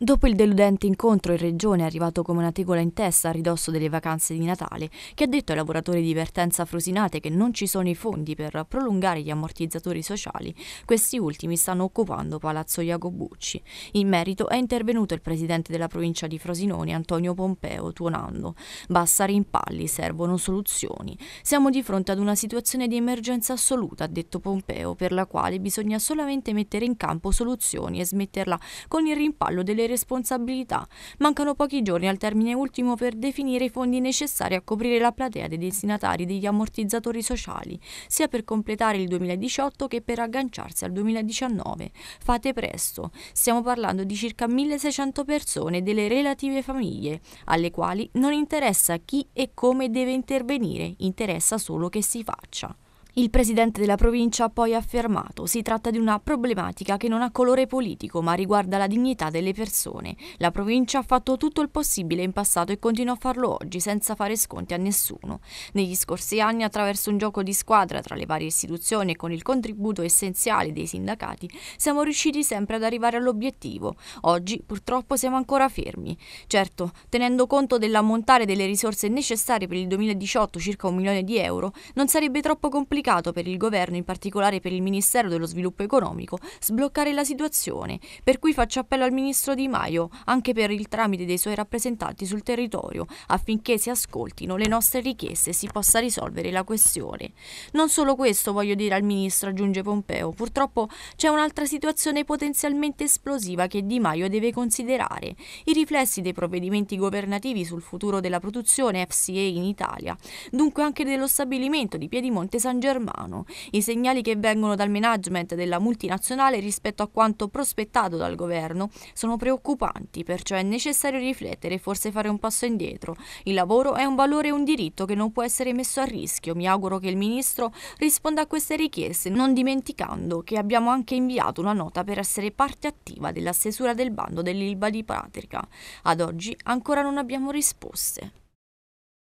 Dopo il deludente incontro in regione, arrivato come una tegola in testa a ridosso delle vacanze di Natale, che ha detto ai lavoratori di vertenza frosinate che non ci sono i fondi per prolungare gli ammortizzatori sociali, questi ultimi stanno occupando Palazzo Iacobucci. In merito è intervenuto il presidente della provincia di Frosinone, Antonio Pompeo, tuonando «Basta rimpalli, servono soluzioni. Siamo di fronte ad una situazione di emergenza assoluta», ha detto Pompeo, per la quale bisogna solamente mettere in campo soluzioni e smetterla con il rimpallo delle responsabilità. Mancano pochi giorni al termine ultimo per definire i fondi necessari a coprire la platea dei destinatari degli ammortizzatori sociali, sia per completare il 2018 che per agganciarsi al 2019. Fate presto, stiamo parlando di circa 1600 persone e delle relative famiglie, alle quali non interessa chi e come deve intervenire, interessa solo che si faccia. Il presidente della provincia ha poi affermato si tratta di una problematica che non ha colore politico ma riguarda la dignità delle persone. La provincia ha fatto tutto il possibile in passato e continua a farlo oggi senza fare sconti a nessuno. Negli scorsi anni attraverso un gioco di squadra tra le varie istituzioni e con il contributo essenziale dei sindacati siamo riusciti sempre ad arrivare all'obiettivo. Oggi purtroppo siamo ancora fermi. Certo, tenendo conto dell'ammontare delle risorse necessarie per il 2018 circa un milione di euro, non sarebbe troppo complicato complicato per il governo, in particolare per il Ministero dello Sviluppo Economico, sbloccare la situazione, per cui faccio appello al Ministro Di Maio, anche per il tramite dei suoi rappresentanti sul territorio, affinché si ascoltino le nostre richieste e si possa risolvere la questione. Non solo questo voglio dire al Ministro, aggiunge Pompeo, purtroppo c'è un'altra situazione potenzialmente esplosiva che Di Maio deve considerare, i riflessi dei provvedimenti governativi sul futuro della produzione FCA in Italia, dunque anche dello stabilimento di Piedimonte San Gerardo germano. I segnali che vengono dal management della multinazionale rispetto a quanto prospettato dal governo sono preoccupanti, perciò è necessario riflettere e forse fare un passo indietro. Il lavoro è un valore e un diritto che non può essere messo a rischio. Mi auguro che il ministro risponda a queste richieste, non dimenticando che abbiamo anche inviato una nota per essere parte attiva della stesura del bando dell'Ilba di Patrica. Ad oggi ancora non abbiamo risposte.